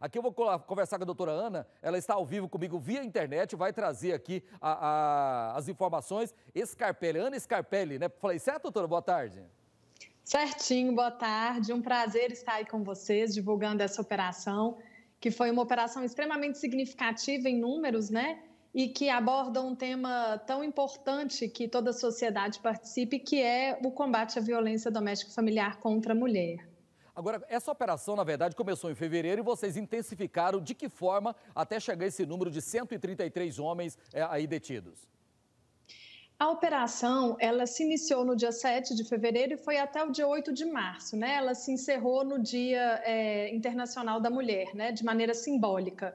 Aqui eu vou conversar com a doutora Ana, ela está ao vivo comigo via internet, vai trazer aqui a, a, as informações. Scarpelli, Ana Scarpelli, né? Falei certo, doutora? Boa tarde. Certinho, boa tarde. Um prazer estar aí com vocês, divulgando essa operação, que foi uma operação extremamente significativa em números, né? E que aborda um tema tão importante que toda a sociedade participe, que é o combate à violência doméstica familiar contra a mulher. Agora, essa operação, na verdade, começou em fevereiro e vocês intensificaram de que forma até chegar esse número de 133 homens é, aí detidos? A operação, ela se iniciou no dia 7 de fevereiro e foi até o dia 8 de março, né? Ela se encerrou no Dia é, Internacional da Mulher, né? De maneira simbólica.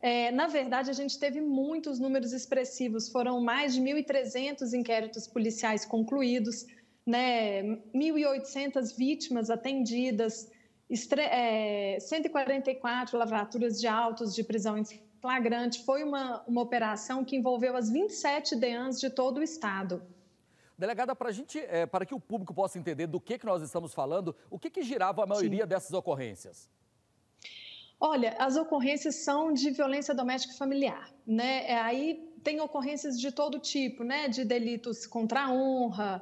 É, na verdade, a gente teve muitos números expressivos, foram mais de 1.300 inquéritos policiais concluídos, né, 1.800 vítimas atendidas, 144 é, lavraturas de autos de prisão em flagrante. Foi uma, uma operação que envolveu as 27 DEANs de todo o estado. Delegada, para gente, é, para que o público possa entender do que, que nós estamos falando, o que, que girava a maioria Sim. dessas ocorrências? Olha, as ocorrências são de violência doméstica familiar, né? É, aí tem ocorrências de todo tipo, né? De delitos contra a honra,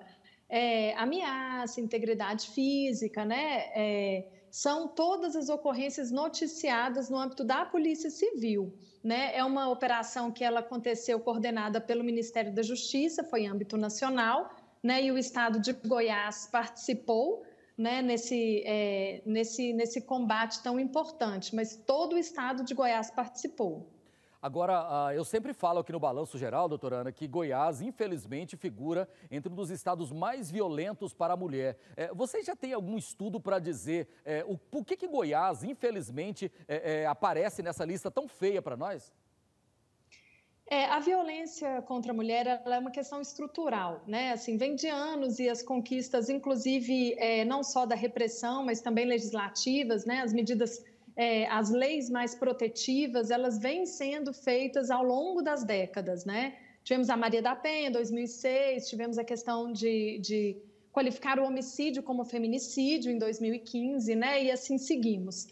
é, ameaça, integridade física, né? É, são todas as ocorrências noticiadas no âmbito da Polícia Civil. Né? É uma operação que ela aconteceu coordenada pelo Ministério da Justiça, foi em âmbito nacional, né? e o Estado de Goiás participou né? nesse, é, nesse, nesse combate tão importante, mas todo o Estado de Goiás participou. Agora, ah, eu sempre falo aqui no Balanço Geral, doutora Ana, que Goiás, infelizmente, figura entre um dos estados mais violentos para a mulher. Eh, você já tem algum estudo para dizer é, o, por que, que Goiás, infelizmente, é, é, aparece nessa lista tão feia para nós? É, a violência contra a mulher é uma questão estrutural, né? Assim, vem de anos e as conquistas, inclusive é, não só da repressão, mas também legislativas, né? As medidas é, as leis mais protetivas, elas vêm sendo feitas ao longo das décadas, né? Tivemos a Maria da Penha, 2006, tivemos a questão de, de qualificar o homicídio como feminicídio em 2015, né? E assim seguimos.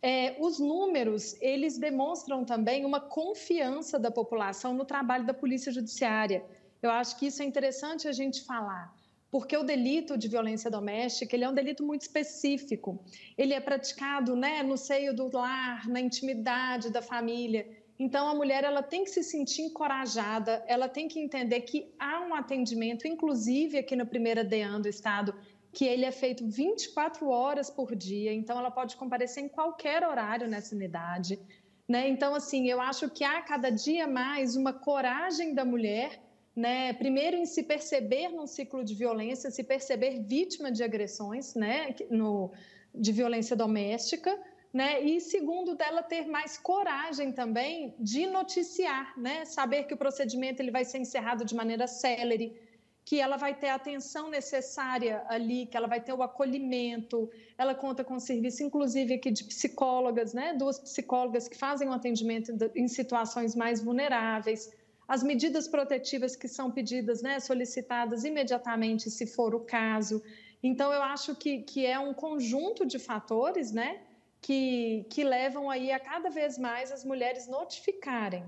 É, os números, eles demonstram também uma confiança da população no trabalho da Polícia Judiciária. Eu acho que isso é interessante a gente falar porque o delito de violência doméstica ele é um delito muito específico. Ele é praticado né, no seio do lar, na intimidade da família. Então a mulher ela tem que se sentir encorajada, ela tem que entender que há um atendimento, inclusive aqui na primeira DEAN do estado, que ele é feito 24 horas por dia, então ela pode comparecer em qualquer horário nessa unidade. Né? Então, assim, eu acho que há cada dia mais uma coragem da mulher né, primeiro em se perceber num ciclo de violência, se perceber vítima de agressões, né, no, de violência doméstica, né, e segundo dela ter mais coragem também de noticiar, né, saber que o procedimento ele vai ser encerrado de maneira célere, que ela vai ter a atenção necessária ali, que ela vai ter o acolhimento. Ela conta com serviço, inclusive, aqui de psicólogas, né? duas psicólogas que fazem o um atendimento em situações mais vulneráveis as medidas protetivas que são pedidas, né, solicitadas imediatamente, se for o caso. Então, eu acho que, que é um conjunto de fatores, né, que, que levam aí a cada vez mais as mulheres notificarem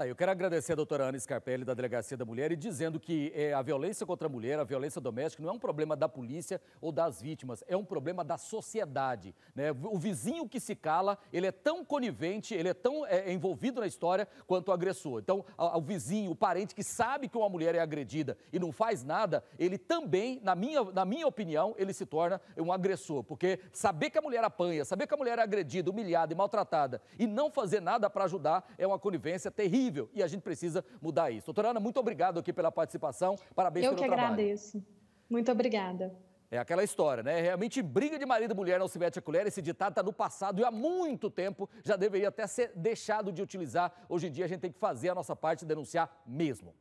Tá, eu quero agradecer a doutora Ana Scarpelli, da Delegacia da Mulher, e dizendo que é, a violência contra a mulher, a violência doméstica, não é um problema da polícia ou das vítimas, é um problema da sociedade. Né? O vizinho que se cala, ele é tão conivente, ele é tão é, envolvido na história quanto o agressor. Então, o vizinho, o parente que sabe que uma mulher é agredida e não faz nada, ele também, na minha, na minha opinião, ele se torna um agressor. Porque saber que a mulher apanha, saber que a mulher é agredida, humilhada e maltratada e não fazer nada para ajudar é uma conivência terrível e a gente precisa mudar isso. Doutora Ana, muito obrigado aqui pela participação. Parabéns Eu pelo trabalho. Eu que agradeço. Muito obrigada. É aquela história, né? É realmente briga de marido e mulher não se mete a colher. Esse ditado está no passado e há muito tempo já deveria até ser deixado de utilizar. Hoje em dia a gente tem que fazer a nossa parte, denunciar mesmo.